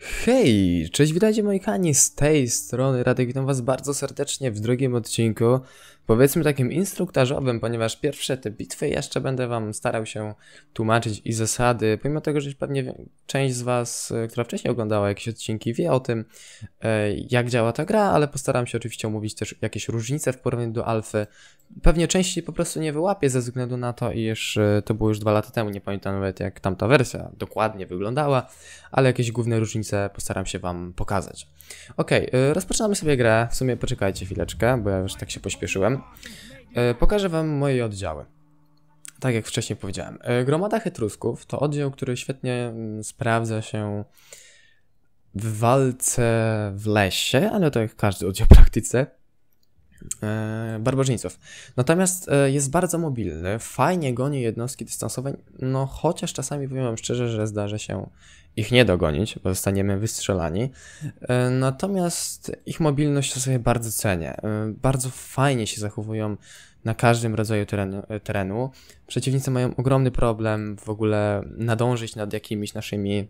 Hej, cześć, witajcie moi kani, z tej strony Radek, witam was bardzo serdecznie w drugim odcinku powiedzmy takim instruktażowym, ponieważ pierwsze te bitwy jeszcze będę Wam starał się tłumaczyć i zasady, pomimo tego, że pewnie część z Was, e, która wcześniej oglądała jakieś odcinki, wie o tym, e, jak działa ta gra, ale postaram się oczywiście omówić też jakieś różnice w porównaniu do alfy. Pewnie części po prostu nie wyłapię ze względu na to, iż e, to było już dwa lata temu, nie pamiętam nawet jak tamta wersja dokładnie wyglądała, ale jakieś główne różnice postaram się Wam pokazać. Ok, rozpoczynamy sobie grę, w sumie poczekajcie chwileczkę, bo ja już tak się pośpieszyłem. E, pokażę Wam moje oddziały. Tak jak wcześniej powiedziałem, e, Gromada Hetrusków to oddział, który świetnie mm, sprawdza się w walce w lesie, ale to jak każdy oddział praktyce, e, barbarzyńców. Natomiast jest bardzo mobilny, fajnie goni jednostki dystansowe, no chociaż czasami powiem wam szczerze, że zdarza się ich nie dogonić, bo zostaniemy wystrzelani. E, natomiast ich mobilność to sobie bardzo cenię. E, bardzo fajnie się zachowują na każdym rodzaju terenu, e, terenu. Przeciwnicy mają ogromny problem w ogóle nadążyć nad jakimiś naszymi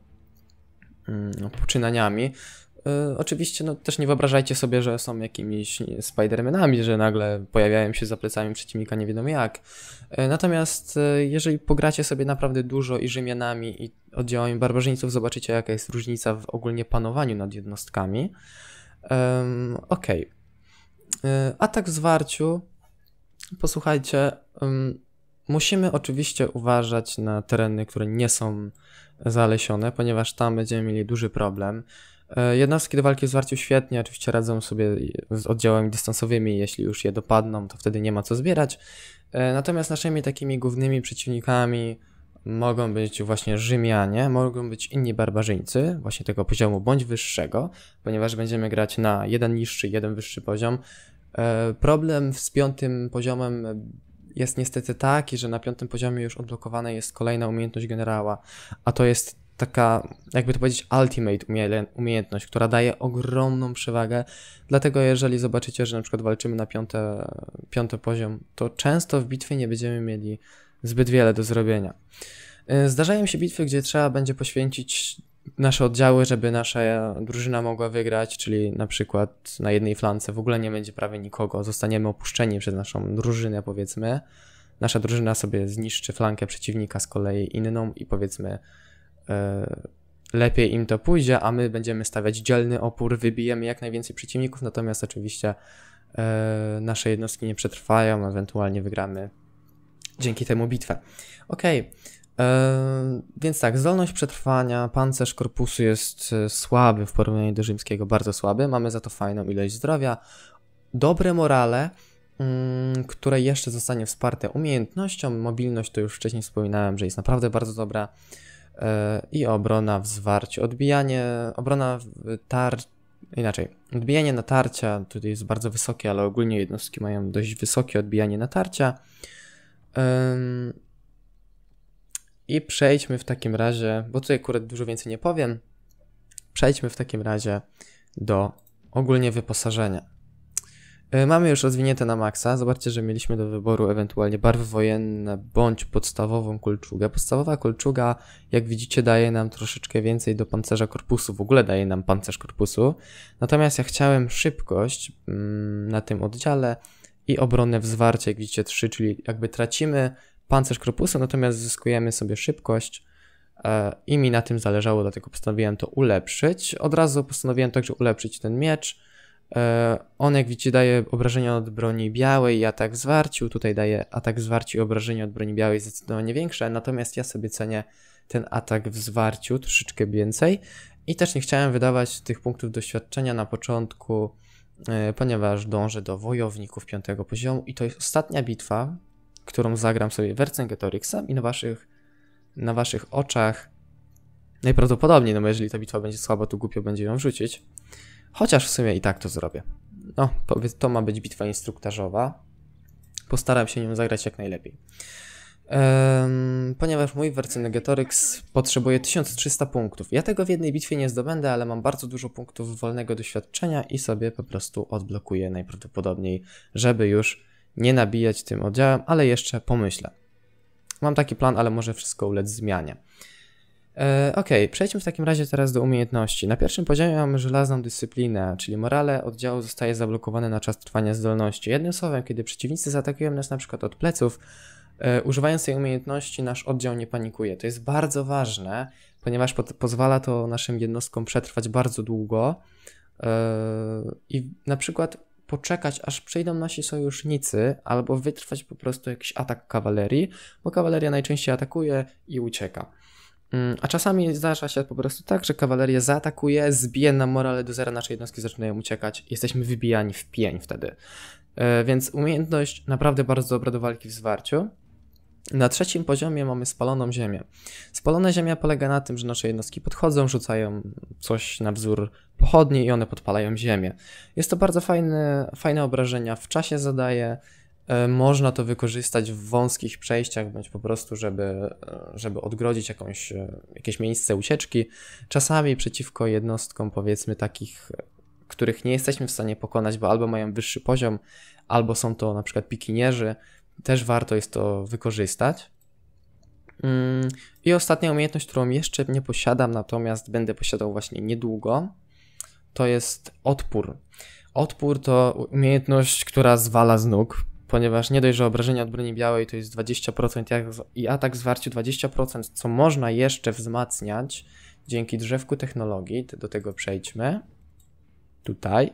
mm, no, poczynaniami, Y, oczywiście no, też nie wyobrażajcie sobie, że są jakimiś Spidermanami, że nagle pojawiają się za plecami przeciwnika nie wiadomo jak. Y, natomiast y, jeżeli pogracie sobie naprawdę dużo i Rzymianami i oddziałami barbarzyńców, zobaczycie jaka jest różnica w ogólnie panowaniu nad jednostkami. Um, ok. Atak w zwarciu. Posłuchajcie, um, musimy oczywiście uważać na tereny, które nie są zalesione, ponieważ tam będziemy mieli duży problem. E, jednostki do walki w zwarciu świetnie, oczywiście radzą sobie z oddziałami dystansowymi, jeśli już je dopadną, to wtedy nie ma co zbierać. E, natomiast naszymi takimi głównymi przeciwnikami mogą być właśnie Rzymianie, mogą być inni barbarzyńcy, właśnie tego poziomu bądź wyższego, ponieważ będziemy grać na jeden niższy, jeden wyższy poziom. E, problem z piątym poziomem jest niestety taki, że na piątym poziomie już odblokowana jest kolejna umiejętność generała, a to jest taka, jakby to powiedzieć, ultimate umiejętność, która daje ogromną przewagę. Dlatego jeżeli zobaczycie, że na przykład walczymy na piąte, piąty poziom, to często w bitwie nie będziemy mieli zbyt wiele do zrobienia. Y, zdarzają się bitwy, gdzie trzeba będzie poświęcić nasze oddziały, żeby nasza drużyna mogła wygrać, czyli na przykład na jednej flance w ogóle nie będzie prawie nikogo, zostaniemy opuszczeni przez naszą drużynę, powiedzmy. Nasza drużyna sobie zniszczy flankę przeciwnika z kolei inną i powiedzmy E, lepiej im to pójdzie, a my będziemy stawiać dzielny opór, wybijemy jak najwięcej przeciwników, natomiast oczywiście e, nasze jednostki nie przetrwają, ewentualnie wygramy dzięki temu bitwę. Okej. Okay. E, więc tak, zdolność przetrwania, pancerz korpusu jest słaby w porównaniu do rzymskiego, bardzo słaby. Mamy za to fajną ilość zdrowia, dobre morale, mm, które jeszcze zostanie wsparte umiejętnością. Mobilność to już wcześniej wspominałem, że jest naprawdę bardzo dobra. E, i obrona w zwarciu. Odbijanie, obrona tar... inaczej, odbijanie natarcia tutaj jest bardzo wysokie, ale ogólnie jednostki mają dość wysokie odbijanie natarcia. I przejdźmy w takim razie, bo tutaj akurat dużo więcej nie powiem, przejdźmy w takim razie do ogólnie wyposażenia. E, mamy już rozwinięte na maksa. Zobaczcie, że mieliśmy do wyboru ewentualnie barwy wojenne bądź podstawową kolczugę. Podstawowa kolczuga, jak widzicie, daje nam troszeczkę więcej do pancerza korpusu. W ogóle daje nam pancerz korpusu. Natomiast ja chciałem szybkość mm, na tym oddziale i obronę w zwarcie, jak widzicie, 3, czyli jakby tracimy pancerz korpusu, natomiast zyskujemy sobie szybkość e, i mi na tym zależało, dlatego postanowiłem to ulepszyć. Od razu postanowiłem także ulepszyć ten miecz E, on, jak widzicie, daje obrażenia od broni białej i atak w zwarciu. Tutaj daje atak w zwarciu i obrażenie od broni białej zdecydowanie większe, natomiast ja sobie cenię ten atak w zwarciu troszeczkę więcej. I też nie chciałem wydawać tych punktów doświadczenia na początku, e, ponieważ dążę do wojowników piątego poziomu i to jest ostatnia bitwa, którą zagram sobie Vercingetorixem i na waszych, na waszych oczach najprawdopodobniej, no bo jeżeli ta bitwa będzie słaba, to głupio będzie ją wrzucić Chociaż w sumie i tak to zrobię. No, to ma być bitwa instruktażowa. Postaram się nią zagrać jak najlepiej. ponieważ mój Vercingetorix potrzebuje 1300 punktów. Ja tego w jednej bitwie nie zdobędę, ale mam bardzo dużo punktów wolnego doświadczenia i sobie po prostu odblokuję najprawdopodobniej, żeby już nie nabijać tym oddziałem, ale jeszcze pomyślę. Mam taki plan, ale może wszystko ulec zmianie. E, okej. ok, przejdźmy w takim razie teraz do umiejętności. Na pierwszym poziomie mamy żelazną dyscyplinę, czyli morale oddziału zostaje zablokowane na czas trwania zdolności. Jednym słowem, kiedy przeciwnicy zaatakują nas na przykład od pleców, e, używając tej umiejętności nasz oddział nie panikuje. To jest bardzo ważne, ponieważ po pozwala to naszym jednostkom przetrwać bardzo długo e, i na przykład poczekać, aż przyjdą nasi sojusznicy, albo wytrwać po prostu jakiś atak kawalerii, bo kawaleria najczęściej atakuje i ucieka. Mm, a czasami zdarza się po prostu tak, że kawalerię zaatakuje, zbije na morale do zera, nasze jednostki zaczynają uciekać, jesteśmy wybijani w pień wtedy. E, więc umiejętność naprawdę bardzo dobra do walki w zwarciu. Na trzecim poziomie mamy spaloną ziemię. Spalona ziemia polega na tym, że nasze jednostki podchodzą, rzucają coś na wzór pochodni i one podpalają ziemię. Jest to bardzo fajne, fajne obrażenia, w czasie zadaje, E, można to wykorzystać w wąskich przejściach, bądź po prostu, żeby, e, żeby odgrodzić jakąś, e, jakieś miejsce ucieczki. Czasami przeciwko jednostkom, powiedzmy, takich, których nie jesteśmy w stanie pokonać, bo albo mają wyższy poziom, albo są to na przykład pikinierzy, też warto jest to wykorzystać. Mm, I ostatnia umiejętność, którą jeszcze nie posiadam, natomiast będę posiadał właśnie niedługo, to jest odpór. Odpór to umiejętność, która zwala z nóg, ponieważ nie dość, że obrażenia od broni białej to jest 20% i atak zwarciu 20%, co można jeszcze wzmacniać dzięki drzewku technologii, do tego przejdźmy. Tutaj.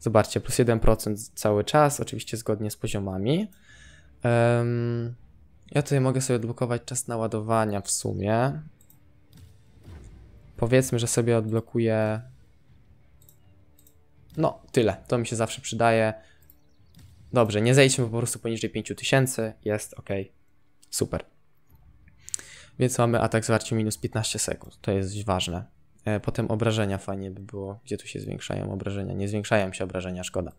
Zobaczcie, plus 1% cały czas, oczywiście zgodnie z poziomami. Um, ja tutaj mogę sobie odblokować czas naładowania w sumie. Powiedzmy, że sobie odblokuję... No, tyle. To mi się zawsze przydaje. Dobrze, nie zejdźmy po prostu poniżej 5000, jest ok, super. Więc mamy atak zwarciu minus 15 sekund, to jest ważne. E, potem obrażenia fajnie by było, gdzie tu się zwiększają obrażenia, nie zwiększają się obrażenia, szkoda.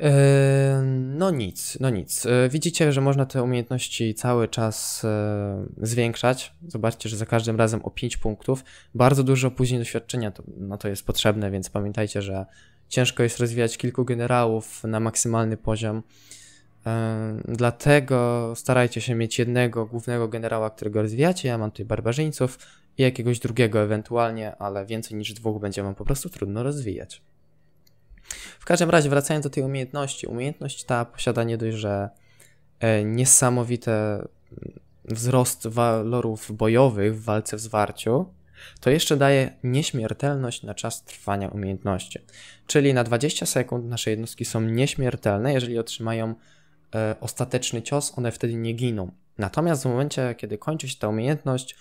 E, no nic, no nic. E, widzicie, że można te umiejętności cały czas zwiększać. Zobaczcie, że za każdym razem o 5 punktów. Bardzo dużo później doświadczenia to, no to jest potrzebne, więc pamiętajcie, że ciężko jest rozwijać kilku generałów na maksymalny poziom. E, dlatego starajcie się mieć jednego głównego generała, którego rozwijacie. Ja mam tutaj barbarzyńców i jakiegoś drugiego ewentualnie, ale więcej niż dwóch będzie wam po prostu trudno rozwijać. W każdym razie, wracając do tej umiejętności, umiejętność ta posiada nie dość, że e, niesamowite wzrost walorów bojowych w walce w zwarciu, to jeszcze daje nieśmiertelność na czas trwania umiejętności. Czyli na 20 sekund nasze jednostki są nieśmiertelne, jeżeli otrzymają e, ostateczny cios, one wtedy nie giną. Natomiast w momencie, kiedy kończy się ta umiejętność,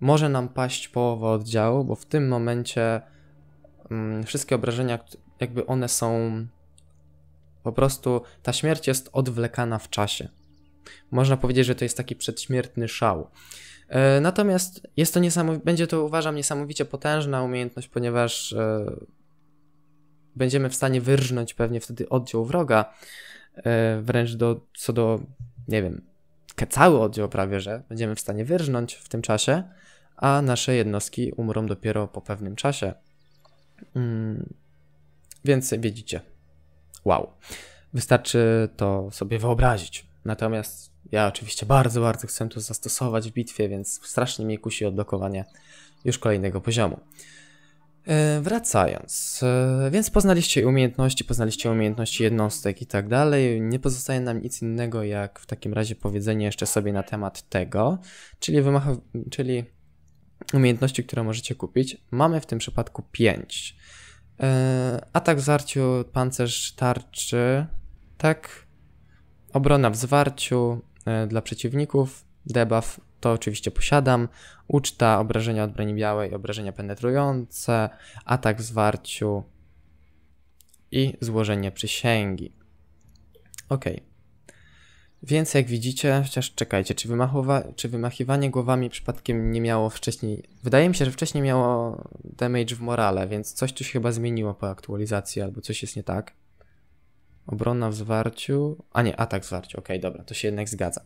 może nam paść połowa oddziału, bo w tym momencie mm, wszystkie obrażenia, jakby one są. Po prostu ta śmierć jest odwlekana w czasie. Można powiedzieć, że to jest taki przedśmiertny szał. E, natomiast jest to niesamow- będzie to uważam niesamowicie potężna umiejętność, ponieważ e, będziemy w stanie wyrżnąć pewnie wtedy oddział wroga, e, wręcz do, co do, nie wiem, cały oddział prawie, że będziemy w stanie wyrżnąć w tym czasie, a nasze jednostki umrą dopiero po pewnym czasie. Mm, więc widzicie, wow, wystarczy to sobie wyobrazić. Natomiast ja oczywiście bardzo, bardzo chcę to zastosować w bitwie, więc strasznie mnie kusi odblokowanie już kolejnego poziomu. E, wracając, e, więc poznaliście umiejętności, poznaliście umiejętności jednostek i tak dalej. Nie pozostaje nam nic innego, jak w takim razie powiedzenie jeszcze sobie na temat tego, czyli, wymach, czyli umiejętności, które możecie kupić. Mamy w tym przypadku 5. E, Atak w zwarciu, pancerz tarczy, tak? Obrona w zwarciu, E, dla przeciwników. Debuff to oczywiście posiadam. Uczta, obrażenia od broni białej, obrażenia penetrujące, atak w zwarciu i złożenie przysięgi. Ok. Więc jak widzicie, chociaż czekajcie, czy, czy wymachiwanie głowami przypadkiem nie miało wcześniej... Wydaje mi się, że wcześniej miało damage w morale, więc coś tu się chyba zmieniło po aktualizacji albo coś jest nie tak. Obrona w zwarciu. A nie, atak w zwarciu. Okej, okay, dobra, to się jednak zgadza.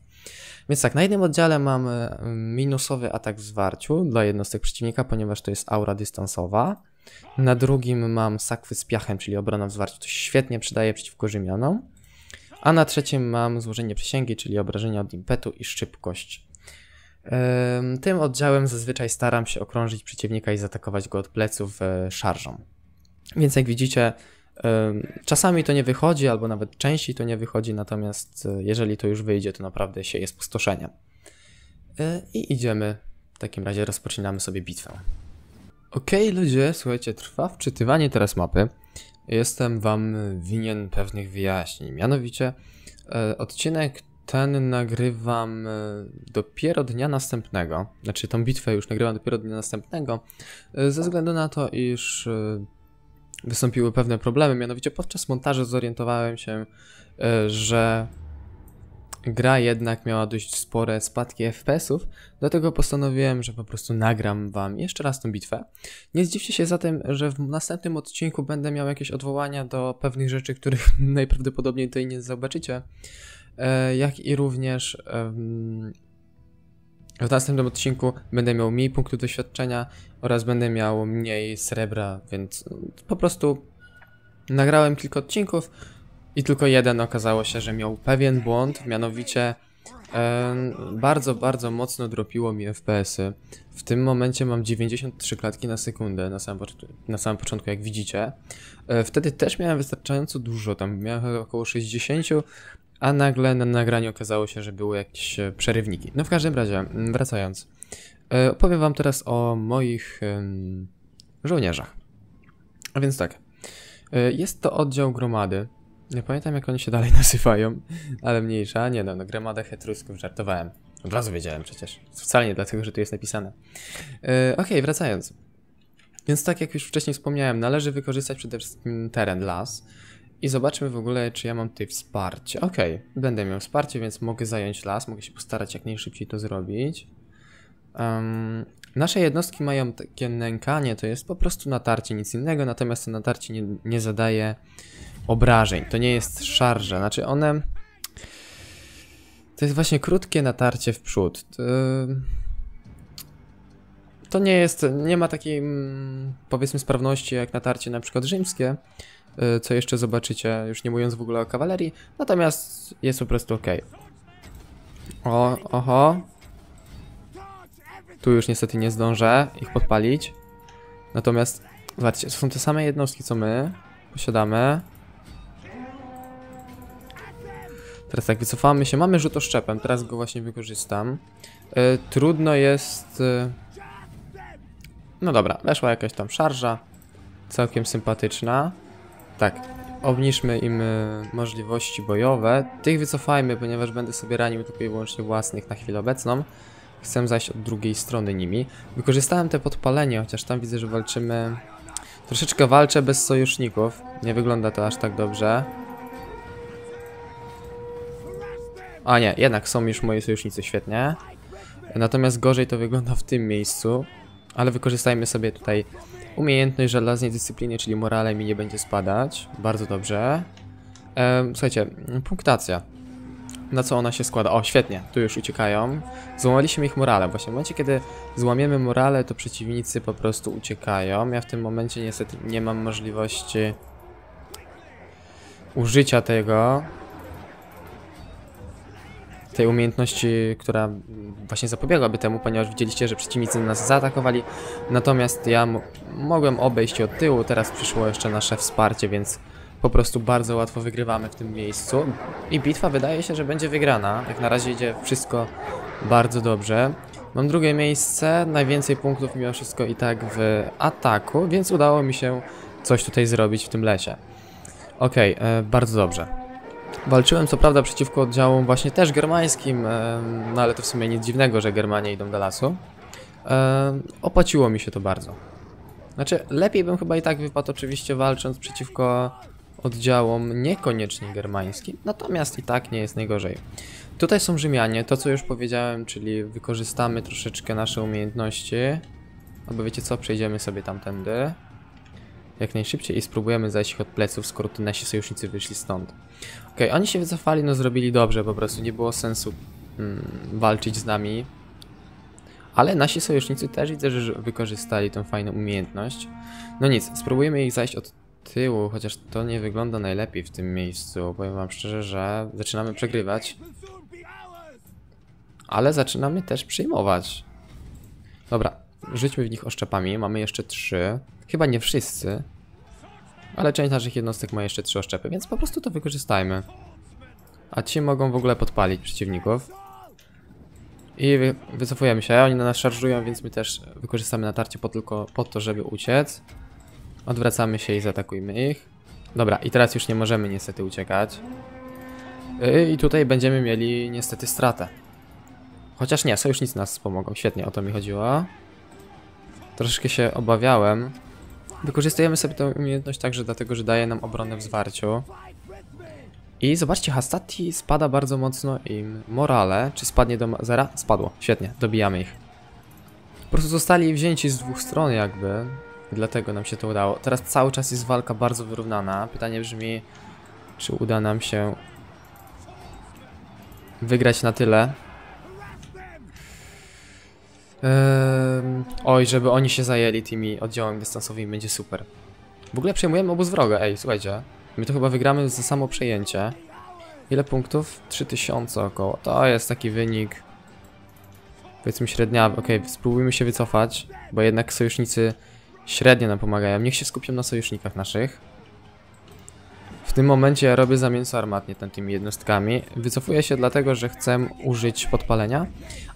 Więc tak, na jednym oddziale mam mm, minusowy atak w zwarciu dla jednostek przeciwnika, ponieważ to jest aura dystansowa. Na drugim mam sakwy z piachem, czyli obrona w zwarciu. To się świetnie przydaje przeciwko Rzymianom. A na trzecim mam złożenie przysięgi, czyli obrażenia od impetu i szybkość. Tym oddziałem zazwyczaj staram się okrążyć przeciwnika i zaatakować go od pleców e, szarżą. Więc jak widzicie, Czasami to nie wychodzi, albo nawet częściej to nie wychodzi, natomiast e, jeżeli to już wyjdzie, to naprawdę się jest pustoszenia. E, I idziemy, w takim razie rozpoczynamy sobie bitwę. Ok, ludzie, słuchajcie, trwa wczytywanie teraz mapy. Jestem wam winien pewnych wyjaśnień. Mianowicie, e, odcinek ten nagrywam dopiero dnia następnego. Znaczy, tą bitwę już nagrywam dopiero dnia następnego, ze względu na to, iż wystąpiły pewne problemy. Mianowicie podczas montażu zorientowałem się, e, że gra jednak miała dość spore spadki FPS-ów, dlatego postanowiłem, że po prostu nagram wam jeszcze raz tą bitwę. Nie zdziwcie się zatem, że w następnym odcinku będę miał jakieś odwołania do pewnych rzeczy, których najprawdopodobniej tutaj nie zobaczycie, e, jak i również w następnym odcinku będę miał mniej punktów doświadczenia oraz będę miał mniej srebra, więc mm, po prostu nagrałem kilka odcinków i tylko jeden okazało się, że miał pewien błąd, mianowicie e, bardzo, bardzo mocno dropiło mi FPS-y. W tym momencie mam 93 klatki na sekundę na samym, na samym początku, jak widzicie. E, wtedy też miałem wystarczająco dużo, tam miałem około 60, a nagle na nagraniu okazało się, że były jakieś e, przerywniki. No w każdym razie, mm, wracając, e, opowiem wam teraz o moich żołnierzach. A więc tak, e, jest to oddział gromady. Nie pamiętam jak oni się dalej nazywają, ale mniejsza. Nie no, no gromada hetrusków, żartowałem. Od razu wiedziałem przecież. Wcale nie dlatego, że tu jest napisane. Okej, okay, wracając. Więc tak jak już wcześniej wspomniałem, należy wykorzystać przede wszystkim teren, las. I zobaczmy w ogóle, czy ja mam tutaj wsparcie. Ok, będę miał wsparcie, więc mogę zająć las, mogę się postarać jak najszybciej to zrobić. Um, nasze jednostki mają takie nękanie, to jest po prostu natarcie, nic innego, natomiast to natarcie nie, nie zadaje obrażeń. To nie jest szarża, znaczy one... To jest właśnie krótkie natarcie w przód. To, to nie jest, nie ma takiej mm, powiedzmy sprawności jak natarcie na przykład rzymskie, E, co jeszcze zobaczycie, już nie mówiąc w ogóle o kawalerii, natomiast jest po prostu ok. O, oho. Tu już niestety nie zdążę ich podpalić. Natomiast, zobaczcie, to są te same jednostki co my, posiadamy. Teraz tak, wycofamy się, mamy rzut oszczepem, teraz go właśnie wykorzystam. Yy, trudno jest... Yy... No dobra, weszła jakaś tam szarża, całkiem sympatyczna. Tak. Obniżmy im e, możliwości bojowe. Tych wycofajmy, ponieważ będę sobie ranił tylko i wyłącznie własnych na chwilę obecną. Chcę zajść od drugiej strony nimi. Wykorzystałem te podpalenie, chociaż tam widzę, że walczymy... Troszeczkę walczę bez sojuszników. Nie wygląda to aż tak dobrze. A nie, jednak są już moi sojusznicy, świetnie. Natomiast gorzej to wygląda w tym miejscu. Ale wykorzystajmy sobie tutaj Umiejętność żelaznej dyscypliny, czyli morale mi nie będzie spadać. Bardzo dobrze. Ehm, słuchajcie, punktacja. Na co ona się składa? O, świetnie, tu już uciekają. Złamaliśmy ich morale. Właśnie w momencie, kiedy złamiemy morale, to przeciwnicy po prostu uciekają. Ja w tym momencie niestety nie mam możliwości użycia tego tej umiejętności, która właśnie zapobiegłaby temu, ponieważ widzieliście, że przeciwnicy nas zaatakowali, natomiast ja mogłem obejść od tyłu, teraz przyszło jeszcze nasze wsparcie, więc po prostu bardzo łatwo wygrywamy w tym miejscu i bitwa wydaje się, że będzie wygrana, jak na razie idzie wszystko bardzo dobrze. Mam drugie miejsce, najwięcej punktów mimo wszystko i tak w ataku, więc udało mi się coś tutaj zrobić w tym lesie. Okej, okay, e, bardzo dobrze. Walczyłem co prawda przeciwko oddziałom właśnie też germańskim, e, no ale to w sumie nic dziwnego, że Germanie idą do lasu. E, opłaciło mi się to bardzo. Znaczy, lepiej bym chyba i tak wypadł oczywiście walcząc przeciwko oddziałom niekoniecznie germańskim, natomiast i tak nie jest najgorzej. Tutaj są Rzymianie, to co już powiedziałem, czyli wykorzystamy troszeczkę nasze umiejętności. Albo wiecie co, przejdziemy sobie tamtędy jak najszybciej i spróbujemy zajść ich od pleców, skoro tu nasi sojusznicy wyszli stąd. Ok, oni się wycofali, no zrobili dobrze po prostu, nie było sensu mm, walczyć z nami. Ale nasi sojusznicy też widzę, że wykorzystali tą fajną umiejętność. No nic, spróbujemy ich zajść od tyłu, chociaż to nie wygląda najlepiej w tym miejscu. Powiem wam szczerze, że zaczynamy przegrywać. Ale zaczynamy też przyjmować. Dobra, żyćmy w nich oszczepami, mamy jeszcze trzy. Chyba nie wszyscy, ale część naszych jednostek ma jeszcze trzy oszczepy, więc po prostu to wykorzystajmy. A ci mogą w ogóle podpalić przeciwników. I wy wycofujemy się, oni na nas szarżują, więc my też wykorzystamy natarcie po, tylko po to, żeby uciec. Odwracamy się i zaatakujmy ich. Dobra, i teraz już nie możemy niestety uciekać. Y, I tutaj będziemy mieli niestety stratę. Chociaż nie, sojusznicy nas wspomogą. Świetnie, o to mi chodziło. Troszeczkę się obawiałem. Wykorzystujemy sobie tę umiejętność także dlatego, że daje nam obronę w zwarciu. I zobaczcie, Hastati spada bardzo mocno im morale. Czy spadnie do zera? Spadło. Świetnie, dobijamy ich. Po prostu zostali wzięci z dwóch stron jakby. Dlatego nam się to udało. Teraz cały czas jest walka bardzo wyrównana. Pytanie brzmi, czy uda nam się wygrać na tyle, oj, żeby oni się zajęli tymi oddziałami dystansowymi, będzie super. W ogóle przejmujemy obóz wroga, ej, słuchajcie. My to chyba wygramy za samo przejęcie. Ile punktów? 3000 około. To jest taki wynik. Powiedzmy średnia, ok, spróbujmy się wycofać, bo jednak sojusznicy średnio nam pomagają. Niech się skupią na sojusznikach naszych. W tym momencie ja robię zamięso armatnie tymi jednostkami. Wycofuję się dlatego, że chcę użyć podpalenia,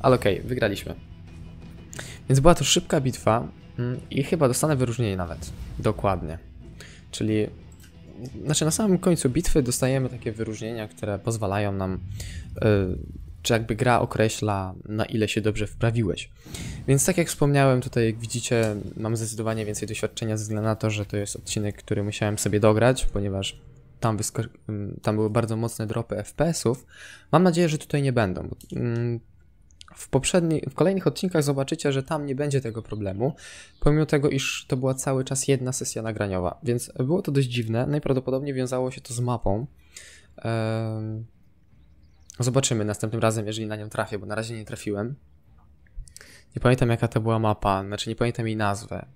ale okej, okay, wygraliśmy. Więc była to szybka bitwa mm, i chyba dostanę wyróżnienie nawet. Dokładnie. Czyli znaczy na samym końcu bitwy dostajemy takie wyróżnienia, które pozwalają nam, e, czy jakby gra określa, na ile się dobrze wprawiłeś. Więc tak jak wspomniałem, tutaj jak widzicie, mam zdecydowanie więcej doświadczenia ze względu na to, że to jest odcinek, który musiałem sobie dograć, ponieważ tam, mm, tam były bardzo mocne dropy FPS-ów. Mam nadzieję, że tutaj nie będą. Bo, mm, w, poprzedni, w kolejnych odcinkach zobaczycie, że tam nie będzie tego problemu, pomimo tego, iż to była cały czas jedna sesja nagraniowa, więc było to dość dziwne. Najprawdopodobniej wiązało się to z mapą. Zobaczymy następnym razem, jeżeli na nią trafię, bo na razie nie trafiłem. Nie pamiętam jaka to była mapa, znaczy nie pamiętam jej nazwę.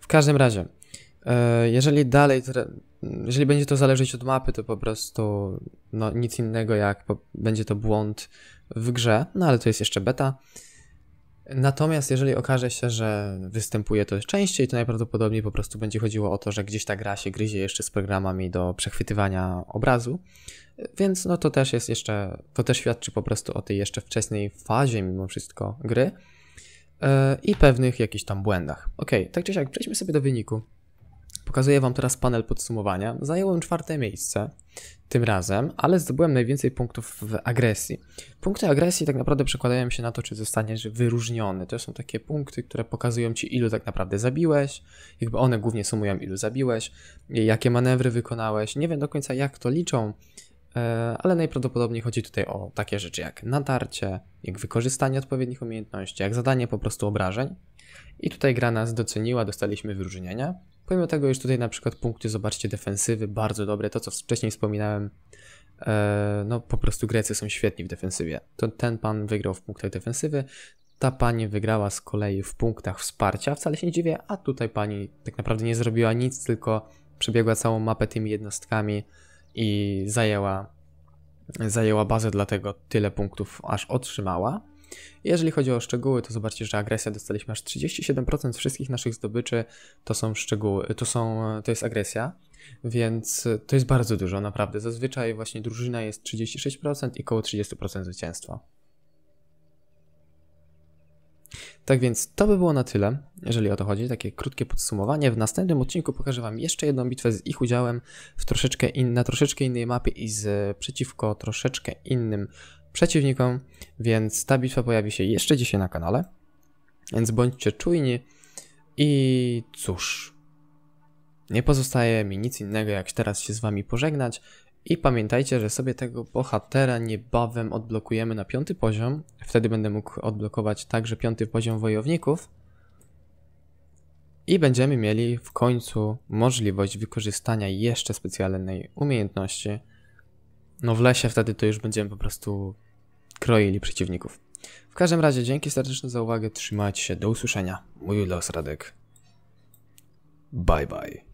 W każdym razie, e, jeżeli dalej, jeżeli będzie to zależeć od mapy, to po prostu no, nic innego jak będzie to błąd w grze, no ale to jest jeszcze beta. Natomiast jeżeli okaże się, że występuje to częściej, to najprawdopodobniej po prostu będzie chodziło o to, że gdzieś ta gra się gryzie jeszcze z programami do przechwytywania obrazu. Więc no to też jest jeszcze, to też świadczy po prostu o tej jeszcze wczesnej fazie mimo wszystko gry e, i pewnych jakichś tam błędach. Ok, tak czy siak, przejdźmy sobie do wyniku. Pokazuję Wam teraz panel podsumowania. Zająłem czwarte miejsce tym razem, ale zdobyłem najwięcej punktów w agresji. Punkty agresji tak naprawdę przekładają się na to, czy zostaniesz wyróżniony. To są takie punkty, które pokazują Ci, ilu tak naprawdę zabiłeś, jakby one głównie sumują, ilu zabiłeś, jakie manewry wykonałeś. Nie wiem do końca, jak to liczą, e, ale najprawdopodobniej chodzi tutaj o takie rzeczy jak natarcie, jak wykorzystanie odpowiednich umiejętności, jak zadanie po prostu obrażeń. I tutaj gra nas doceniła, dostaliśmy wyróżnienia. Pomimo tego już tutaj na przykład punkty, zobaczcie, defensywy bardzo dobre, to co wcześniej wspominałem, e, no po prostu Grecy są świetni w defensywie. To ten pan wygrał w punktach defensywy, ta pani wygrała z kolei w punktach wsparcia, wcale się nie dziwię, a tutaj pani tak naprawdę nie zrobiła nic, tylko przebiegła całą mapę tymi jednostkami i zajęła, zajęła bazę, dlatego tyle punktów aż otrzymała. Jeżeli chodzi o szczegóły, to zobaczcie, że agresja dostaliśmy aż 37% wszystkich naszych zdobyczy to są szczegóły, to, są, to jest agresja. Więc to jest bardzo dużo, naprawdę. Zazwyczaj właśnie drużyna jest 36% i około 30% zwycięstwa. Tak więc to by było na tyle, jeżeli o to chodzi, takie krótkie podsumowanie. W następnym odcinku pokażę Wam jeszcze jedną bitwę z ich udziałem w troszeczkę in, na troszeczkę innej mapie i z przeciwko troszeczkę innym przeciwnikom, więc ta bitwa pojawi się jeszcze dzisiaj na kanale, więc bądźcie czujni i cóż, nie pozostaje mi nic innego jak teraz się z wami pożegnać i pamiętajcie, że sobie tego bohatera niebawem odblokujemy na piąty poziom, wtedy będę mógł odblokować także piąty poziom wojowników i będziemy mieli w końcu możliwość wykorzystania jeszcze specjalnej umiejętności, no w lesie wtedy to już będziemy po prostu kroili przeciwników. W każdym razie dzięki serdeczne za uwagę, trzymajcie się, do usłyszenia. Mój Los Radek. Bye bye.